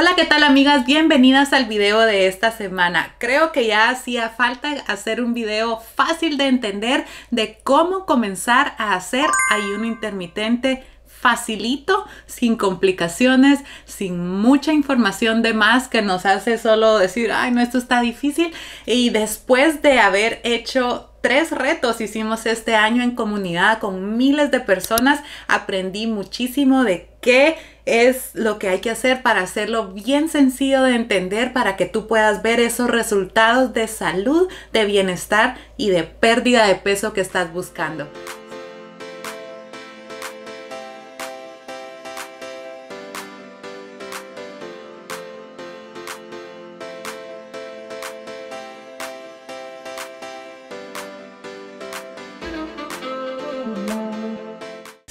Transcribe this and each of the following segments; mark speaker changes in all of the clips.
Speaker 1: Hola, ¿qué tal amigas? Bienvenidas al video de esta semana. Creo que ya hacía falta hacer un video fácil de entender de cómo comenzar a hacer ayuno intermitente facilito, sin complicaciones, sin mucha información de más que nos hace solo decir, ay, no, esto está difícil. Y después de haber hecho tres retos hicimos este año en comunidad con miles de personas, aprendí muchísimo de qué es lo que hay que hacer para hacerlo bien sencillo de entender para que tú puedas ver esos resultados de salud, de bienestar y de pérdida de peso que estás buscando.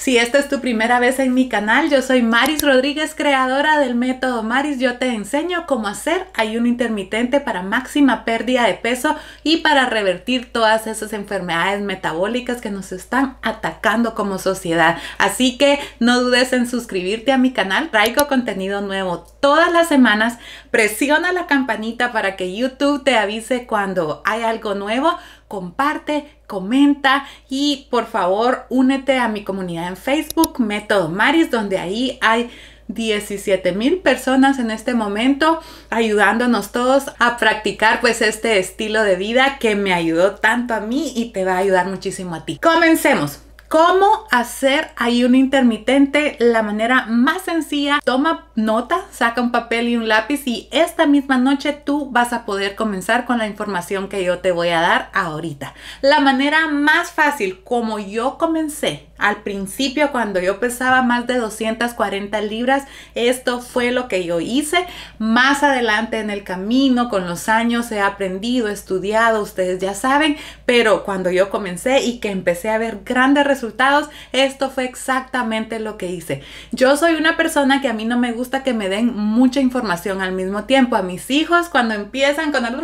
Speaker 1: Si esta es tu primera vez en mi canal, yo soy Maris Rodríguez, creadora del método Maris. Yo te enseño cómo hacer ayuno intermitente para máxima pérdida de peso y para revertir todas esas enfermedades metabólicas que nos están atacando como sociedad. Así que no dudes en suscribirte a mi canal. Traigo contenido nuevo todas las semanas. Presiona la campanita para que YouTube te avise cuando hay algo nuevo comparte, comenta y por favor únete a mi comunidad en Facebook, Método Maris, donde ahí hay 17 mil personas en este momento ayudándonos todos a practicar pues este estilo de vida que me ayudó tanto a mí y te va a ayudar muchísimo a ti. Comencemos. ¿Cómo hacer ayuno intermitente? La manera más sencilla, toma nota, saca un papel y un lápiz y esta misma noche tú vas a poder comenzar con la información que yo te voy a dar ahorita. La manera más fácil, como yo comencé al principio cuando yo pesaba más de 240 libras, esto fue lo que yo hice. Más adelante en el camino, con los años, he aprendido, estudiado, ustedes ya saben, pero cuando yo comencé y que empecé a ver grandes resultados, resultados, esto fue exactamente lo que hice. Yo soy una persona que a mí no me gusta que me den mucha información al mismo tiempo. A mis hijos cuando empiezan con el...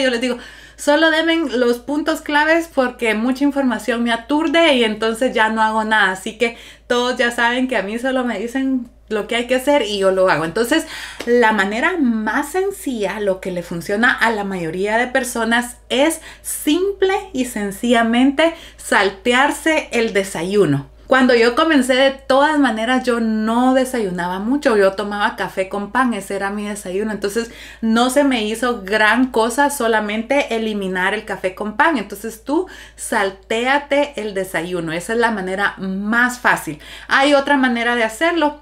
Speaker 1: yo les digo, solo den los puntos claves porque mucha información me aturde y entonces ya no hago nada. Así que todos ya saben que a mí solo me dicen lo que hay que hacer y yo lo hago. Entonces, la manera más sencilla, lo que le funciona a la mayoría de personas es simple y sencillamente saltearse el desayuno. Cuando yo comencé, de todas maneras, yo no desayunaba mucho, yo tomaba café con pan, ese era mi desayuno. Entonces, no se me hizo gran cosa solamente eliminar el café con pan. Entonces, tú saltéate el desayuno, esa es la manera más fácil. Hay otra manera de hacerlo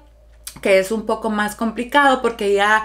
Speaker 1: que es un poco más complicado porque ya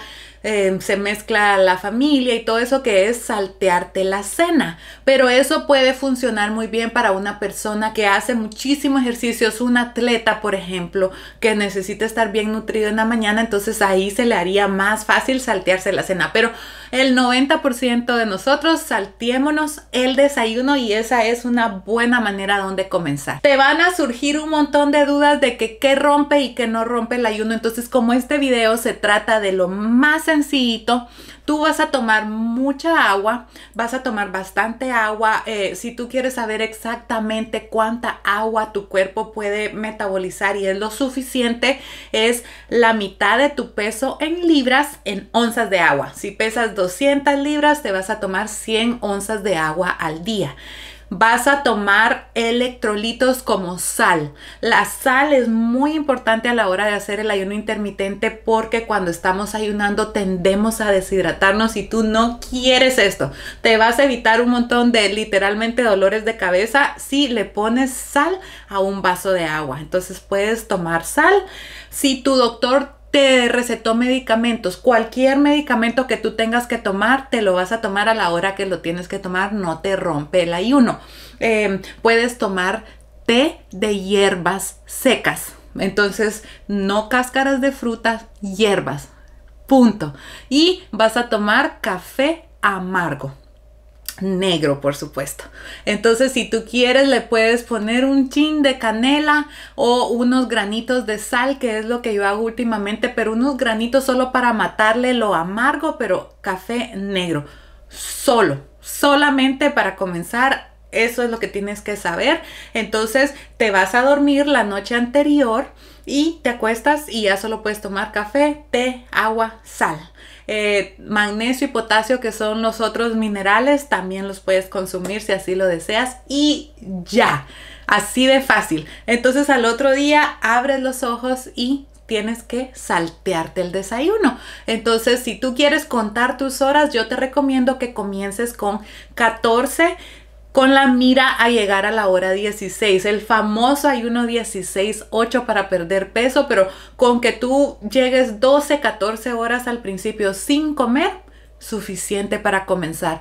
Speaker 1: Em, se mezcla la familia y todo eso que es saltearte la cena. Pero eso puede funcionar muy bien para una persona que hace muchísimo ejercicio, es un atleta, por ejemplo, que necesita estar bien nutrido en la mañana, entonces ahí se le haría más fácil saltearse la cena. Pero el 90% de nosotros saltiémonos el desayuno y esa es una buena manera donde comenzar. Te van a surgir un montón de dudas de que qué rompe y qué no rompe el ayuno, entonces como este video se trata de lo más sencillito. Tú vas a tomar mucha agua, vas a tomar bastante agua. Eh, si tú quieres saber exactamente cuánta agua tu cuerpo puede metabolizar y es lo suficiente, es la mitad de tu peso en libras en onzas de agua. Si pesas 200 libras, te vas a tomar 100 onzas de agua al día vas a tomar electrolitos como sal. La sal es muy importante a la hora de hacer el ayuno intermitente porque cuando estamos ayunando tendemos a deshidratarnos y tú no quieres esto. Te vas a evitar un montón de literalmente dolores de cabeza si le pones sal a un vaso de agua. Entonces puedes tomar sal. Si tu doctor te recetó medicamentos, cualquier medicamento que tú tengas que tomar, te lo vas a tomar a la hora que lo tienes que tomar, no te rompe el ayuno. Em, puedes tomar té de hierbas secas. Entonces, no cáscaras de frutas, hierbas. Punto. Y vas a tomar café amargo negro, por supuesto. Entonces, si tú quieres, le puedes poner un chin de canela o unos granitos de sal, que es lo que yo hago últimamente, pero unos granitos solo para matarle lo amargo, pero café negro. Solo, solamente para comenzar. Eso es lo que tienes que saber. Entonces, te vas a dormir la noche anterior y te acuestas y ya solo puedes tomar café, té, agua, sal. Eh, magnesio y potasio, que son los otros minerales, también los puedes consumir si así lo deseas y ya. Así de fácil. Entonces al otro día abres los ojos y tienes que saltearte el desayuno. Entonces, si tú quieres contar tus horas, yo te recomiendo que comiences con 14 con la mira a llegar a la hora 16, el famoso ayuno 16-8 para perder peso, pero con que tú llegues 12, 14 horas al principio sin comer, suficiente para comenzar.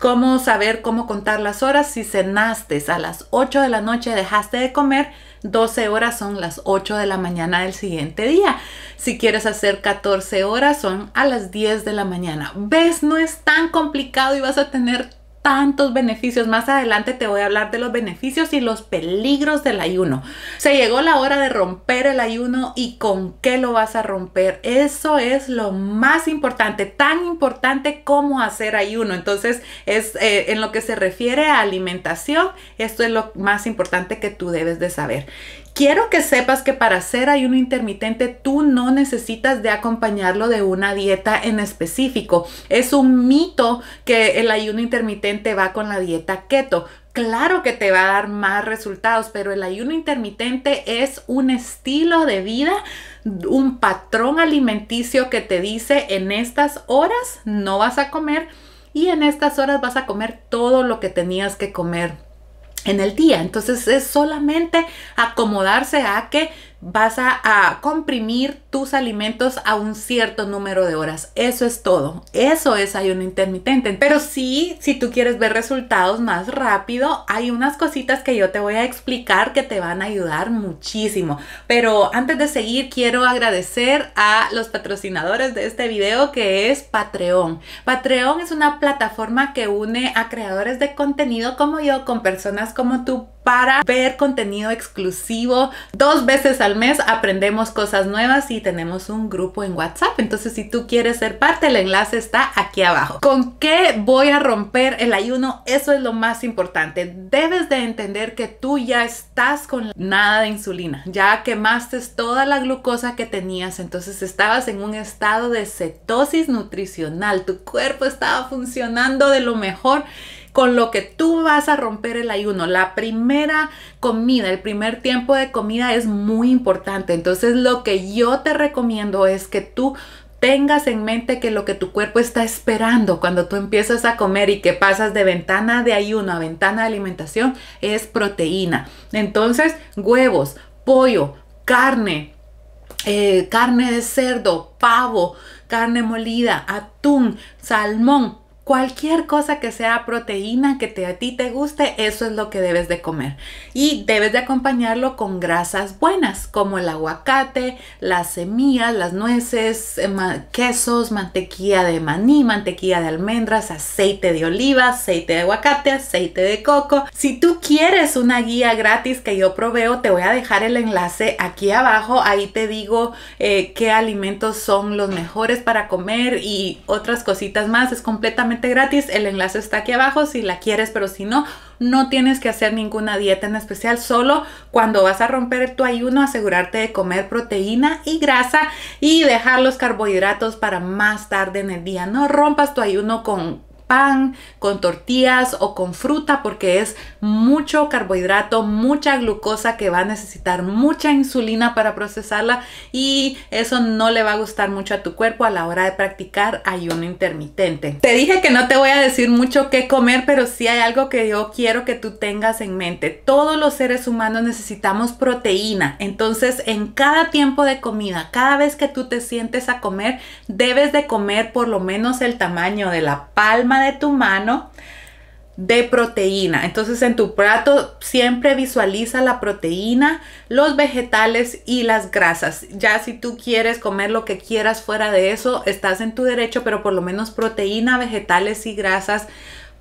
Speaker 1: ¿Cómo saber cómo contar las horas? Si cenaste a las 8 de la noche, dejaste de comer, 12 horas son las 8 de la mañana del siguiente día. Si quieres hacer 14 horas, son a las 10 de la mañana. ¿Ves? No es tan complicado y vas a tener tantos beneficios. Más adelante te voy a hablar de los beneficios y los peligros del ayuno. Se llegó la hora de romper el ayuno y con qué lo vas a romper. Eso es lo más importante, tan importante como hacer ayuno. Entonces, es eh, en lo que se refiere a alimentación, esto es lo más importante que tú debes de saber. Quiero que sepas que para hacer ayuno intermitente tú no necesitas de acompañarlo de una dieta en específico. Es un mito que el ayuno intermitente va con la dieta keto. Claro que te va a dar más resultados, pero el ayuno intermitente es un estilo de vida, un patrón alimenticio que te dice en estas horas no vas a comer y en estas horas vas a comer todo lo que tenías que comer en el día. Entonces es solamente acomodarse a que vas a, comprimir tus alimentos a un cierto número de horas. Eso es todo. Eso es ayuno intermitente. Pero sí, si tú quieres ver resultados más rápido, hay unas cositas que yo te voy a explicar que te van a ayudar muchísimo. Pero antes de seguir, quiero agradecer a los patrocinadores de este video que es Patreon. Patreon es una plataforma que une a creadores de contenido como yo con personas como tú para ver contenido exclusivo. Dos veces al mes aprendemos cosas nuevas y tenemos un grupo en WhatsApp. Entonces, si tú quieres ser parte, el enlace está aquí abajo. ¿Con qué voy a romper el ayuno? Eso es lo más importante. Debes de entender que tú ya estás con nada de insulina. Ya quemaste toda la glucosa que tenías. Entonces, estabas en un estado de cetosis nutricional. Tu cuerpo estaba funcionando de lo mejor con lo que tú vas a romper el ayuno. La primera comida, el primer tiempo de comida es muy importante. Entonces lo que yo te recomiendo es que tú tengas en mente que lo que tu cuerpo está esperando cuando tú empiezas a comer y que pasas de ventana de ayuno a ventana de alimentación es proteína. Entonces, huevos, pollo, carne, eh, carne de cerdo, pavo, carne molida, atún, salmón, cualquier cosa que sea proteína que a ti te guste, eso es lo que debes de comer. Y debes de acompañarlo con grasas buenas, como el aguacate, las semillas, las nueces, eh, quesos, mantequilla de maní, mantequilla de almendras, aceite de oliva, aceite de aguacate, aceite de coco. Si tú quieres una guía gratis que yo proveo, te voy a dejar el enlace aquí abajo. Ahí te digo eh, qué alimentos son los mejores para comer y otras cositas más. Es completamente gratis. El enlace está aquí abajo si la quieres, pero si no, no tienes que hacer ninguna dieta en especial. Solo cuando vas a romper tu ayuno, asegurarte de comer proteína y grasa y dejar los carbohidratos para más tarde en el día. No rompas tu ayuno con pan, con tortillas o con fruta porque es mucho carbohidrato, mucha glucosa que va a necesitar mucha insulina para procesarla y eso no le va a gustar mucho a tu cuerpo a la hora de practicar ayuno intermitente. Te dije que no te voy a decir mucho qué comer, pero sí hay algo que yo quiero que tú tengas en mente. Todos los seres humanos necesitamos proteína, entonces en cada tiempo de comida, cada vez que tú te sientes a comer, debes de comer por lo menos el tamaño de la palma de tu mano de proteína. Entonces en tu plato siempre visualiza la proteína, los vegetales y las grasas. Ya si tú quieres comer lo que quieras fuera de eso, estás en tu derecho, pero por lo menos proteína, vegetales y grasas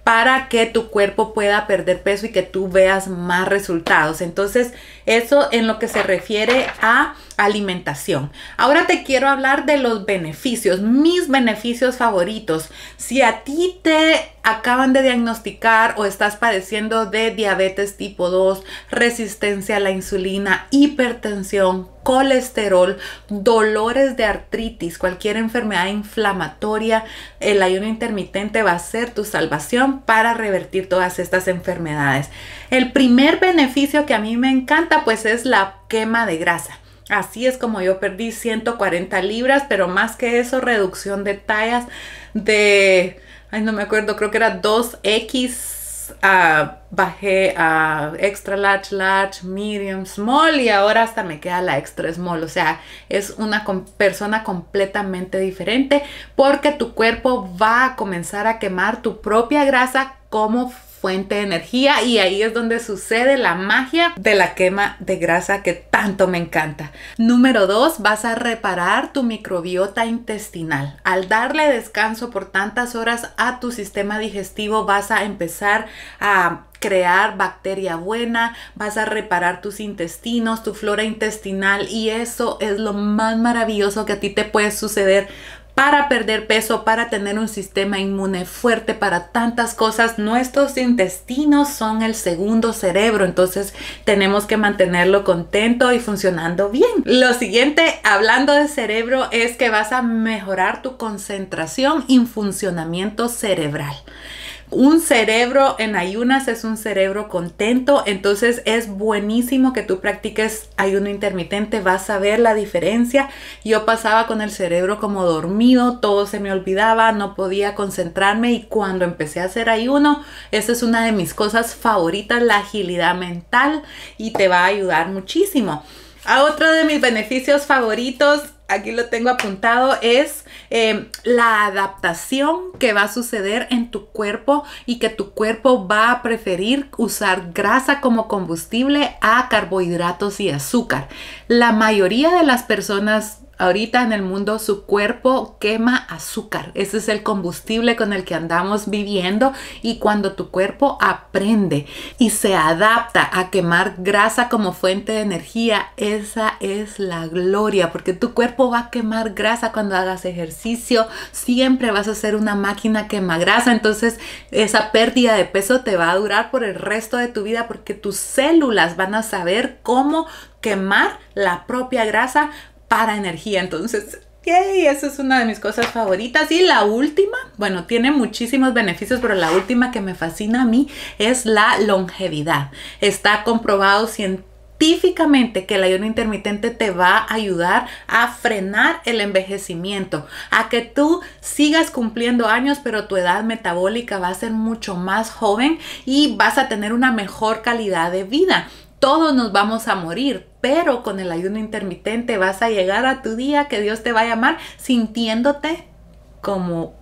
Speaker 1: para que tu cuerpo pueda perder peso y que tú veas más resultados. Entonces eso en lo que se refiere a alimentación. Ahora te quiero hablar de los beneficios, mis beneficios favoritos. Si a ti te acaban de diagnosticar o estás padeciendo de diabetes tipo 2, resistencia a la insulina, hipertensión, colesterol, dolores de artritis, cualquier enfermedad inflamatoria, el ayuno intermitente va a ser tu salvación para revertir todas estas enfermedades. El primer beneficio que a mí me encanta pues es la quema de grasa. Así es como yo perdí 140 libras, pero más que eso, reducción de tallas de, ay no me acuerdo, creo que era 2X, ah, bajé a extra large, large, medium, small y ahora hasta me queda la extra small. O sea, es una persona completamente diferente porque tu cuerpo va a comenzar a quemar tu propia grasa como fuente de energía y ahí es donde sucede la magia de la quema de grasa que tanto me encanta. Número 2, vas a reparar tu microbiota intestinal. Al darle descanso por tantas horas a tu sistema digestivo, vas a empezar a crear bacteria buena, vas a reparar tus intestinos, tu flora intestinal y eso es lo más maravilloso que a ti te puede suceder para perder peso, para tener un sistema inmune fuerte, para tantas cosas. Nuestros intestinos son el segundo cerebro, entonces tenemos que mantenerlo contento y funcionando bien. Lo siguiente, hablando de cerebro, es que vas a mejorar tu concentración y funcionamiento cerebral. Un cerebro en ayunas es un cerebro contento, entonces es buenísimo que tú practiques ayuno intermitente, vas a ver la diferencia. Yo pasaba con el cerebro como dormido, todo se me olvidaba, no podía concentrarme y cuando empecé a hacer ayuno, esa es una de mis cosas favoritas, la agilidad mental y te va a ayudar muchísimo. A otro de mis beneficios favoritos aquí lo tengo apuntado, es eh, la adaptación que va a suceder en tu cuerpo y que tu cuerpo va a preferir usar grasa como combustible a carbohidratos y azúcar. La mayoría de las personas ahorita en el mundo su cuerpo quema azúcar. Ese es el combustible con el que andamos viviendo y cuando tu cuerpo aprende y se adapta a quemar grasa como fuente de energía, esa es la gloria porque tu cuerpo va a quemar grasa cuando hagas ejercicio. Siempre vas a ser una máquina quema grasa. Entonces esa pérdida de peso te va a durar por el resto de tu vida porque tus células van a saber cómo quemar la propia grasa para energía. Entonces, yay, esa es una de mis cosas favoritas. Y la última, bueno, tiene muchísimos beneficios, pero la última que me fascina a mí es la longevidad. Está comprobado científicamente que el ayuno intermitente te va a ayudar a frenar el envejecimiento, a que tú sigas cumpliendo años, pero tu edad metabólica va a ser mucho más joven y vas a tener una mejor calidad de vida todos nos vamos a morir, pero con el ayuno intermitente vas a llegar a tu día que Dios te va a llamar sintiéndote como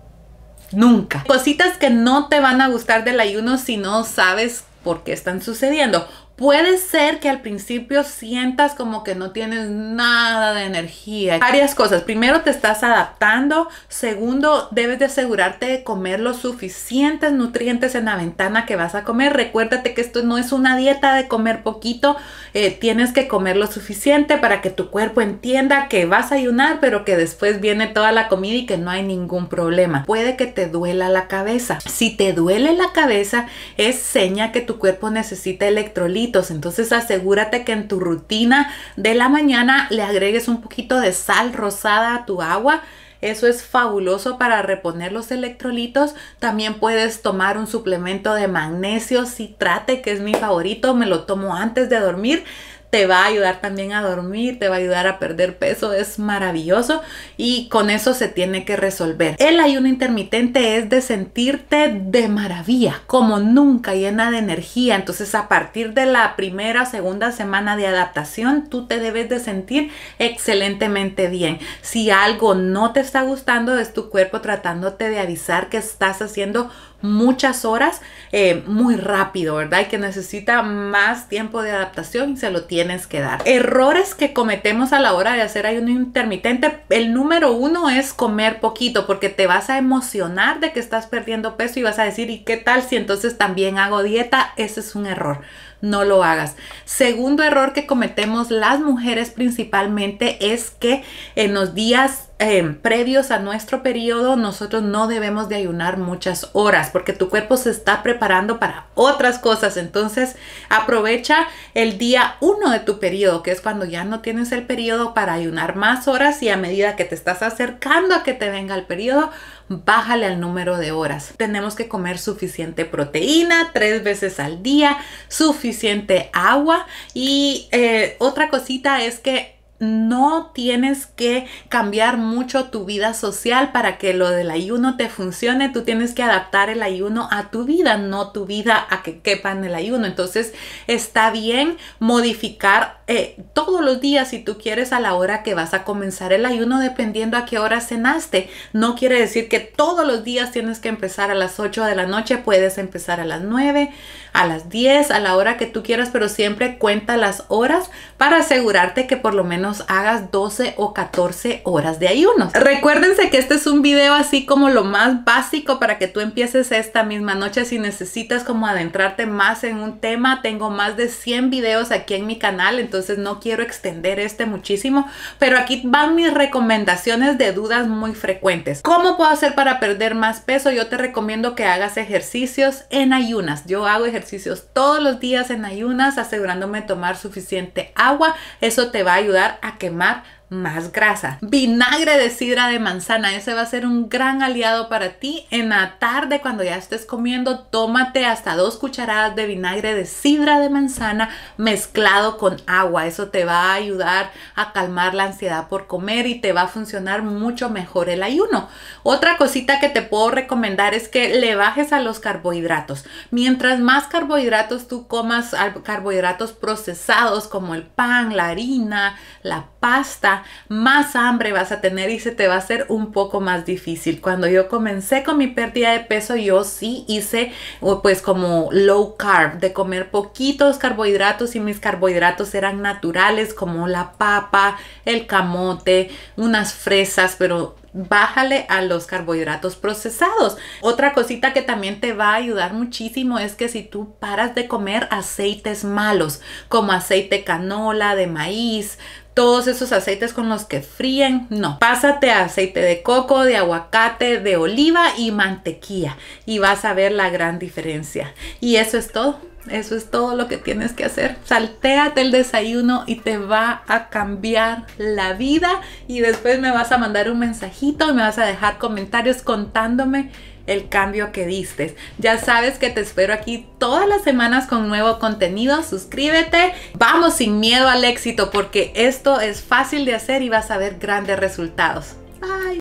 Speaker 1: nunca. Cositas que no te van a gustar del ayuno si no sabes por qué están sucediendo Puede ser que al principio sientas como que no tienes nada de energía. Varias cosas. Primero, te estás adaptando. Segundo, debes de asegurarte de comer los suficientes nutrientes en la ventana que vas a comer. Recuérdate que esto no es una dieta de comer poquito. Eh, tienes que comer lo suficiente para que tu cuerpo entienda que vas a ayunar, pero que después viene toda la comida y que no hay ningún problema. Puede que te duela la cabeza. Si te duele la cabeza, es seña que tu cuerpo necesita electrolitos entonces asegúrate que en tu rutina de la mañana le agregues un poquito de sal rosada a tu agua. Eso es fabuloso para reponer los electrolitos. También puedes tomar un suplemento de magnesio citrate, que es mi favorito. Me lo tomo antes de dormir te va a ayudar también a dormir, te va a ayudar a perder peso, es maravilloso y con eso se tiene que resolver. El ayuno intermitente es de sentirte de maravilla, como nunca, llena de energía. Entonces a partir de la primera, o segunda semana de adaptación, tú te debes de sentir excelentemente bien. Si algo no te está gustando, es tu cuerpo tratándote de avisar que estás haciendo muchas horas eh, muy rápido, ¿verdad? Y que necesita más tiempo de adaptación y se lo tienes que dar. Errores que cometemos a la hora de hacer ayuno intermitente. El número uno es comer poquito porque te vas a emocionar de que estás perdiendo peso y vas a decir, ¿y qué tal si entonces también hago dieta? Ese es un error no lo hagas. Segundo error que cometemos las mujeres principalmente es que en los días eh, previos a nuestro periodo, nosotros no debemos de ayunar muchas horas porque tu cuerpo se está preparando para otras cosas. Entonces, aprovecha el día 1 de tu periodo, que es cuando ya no tienes el periodo para ayunar más horas y a medida que te estás acercando a que te venga el periodo, bájale al número de horas. Tenemos que comer suficiente proteína tres veces al día, suficiente agua y eh, otra cosita es que no tienes que cambiar mucho tu vida social para que lo del ayuno te funcione. Tú tienes que adaptar el ayuno a tu vida, no tu vida a que quepa en el ayuno. Entonces está bien modificar eh, todos los días si tú quieres a la hora que vas a comenzar el ayuno dependiendo a qué hora cenaste. No quiere decir que todos los días tienes que empezar a las 8 de la noche. Puedes empezar a las 9, a las 10, a la hora que tú quieras, pero siempre cuenta las horas para asegurarte que por lo menos hagas 12 o 14 horas de ayunos. Recuérdense que este es un video así como lo más básico para que tú empieces esta misma noche. Si necesitas como adentrarte más en un tema, tengo más de 100 videos aquí en mi canal, entonces no quiero extender este muchísimo, pero aquí van mis recomendaciones de dudas muy frecuentes. ¿Cómo puedo hacer para perder más peso? Yo te recomiendo que hagas ejercicios en ayunas. Yo hago ejercicios todos los días en ayunas, asegurándome tomar suficiente agua. Eso te va a ayudar a quemar más grasa. Vinagre de sidra de manzana, ese va a ser un gran aliado para ti. En la tarde, cuando ya estés comiendo, tómate hasta dos cucharadas de vinagre de sidra de manzana mezclado con agua. Eso te va a ayudar a calmar la ansiedad por comer y te va a funcionar mucho mejor el ayuno. Otra cosita que te puedo recomendar es que le bajes a los carbohidratos. Mientras más carbohidratos tú comas, carbohidratos procesados como el pan, la harina, la pasta, más hambre vas a tener y se te va a hacer un poco más difícil. Cuando yo comencé con mi pérdida de peso, yo sí hice pues como low carb, de comer poquitos carbohidratos y mis carbohidratos eran naturales como la papa, el camote, unas fresas, pero bájale a los carbohidratos procesados. Otra cosita que también te va a ayudar muchísimo es que si tú paras de comer aceites malos, como aceite canola, de maíz, todos esos aceites con los que fríen. No, pásate a aceite de coco, de aguacate, de oliva y mantequilla y vas a ver la gran diferencia. Y eso es todo. Eso es todo lo que tienes que hacer. Saltéate el desayuno y te va a cambiar la vida. Y después me vas a mandar un mensajito y me vas a dejar comentarios contándome el cambio que diste. Ya sabes que te espero aquí todas las semanas con nuevo contenido. Suscríbete. Vamos sin miedo al éxito porque esto es fácil de hacer y vas a ver grandes resultados. Bye.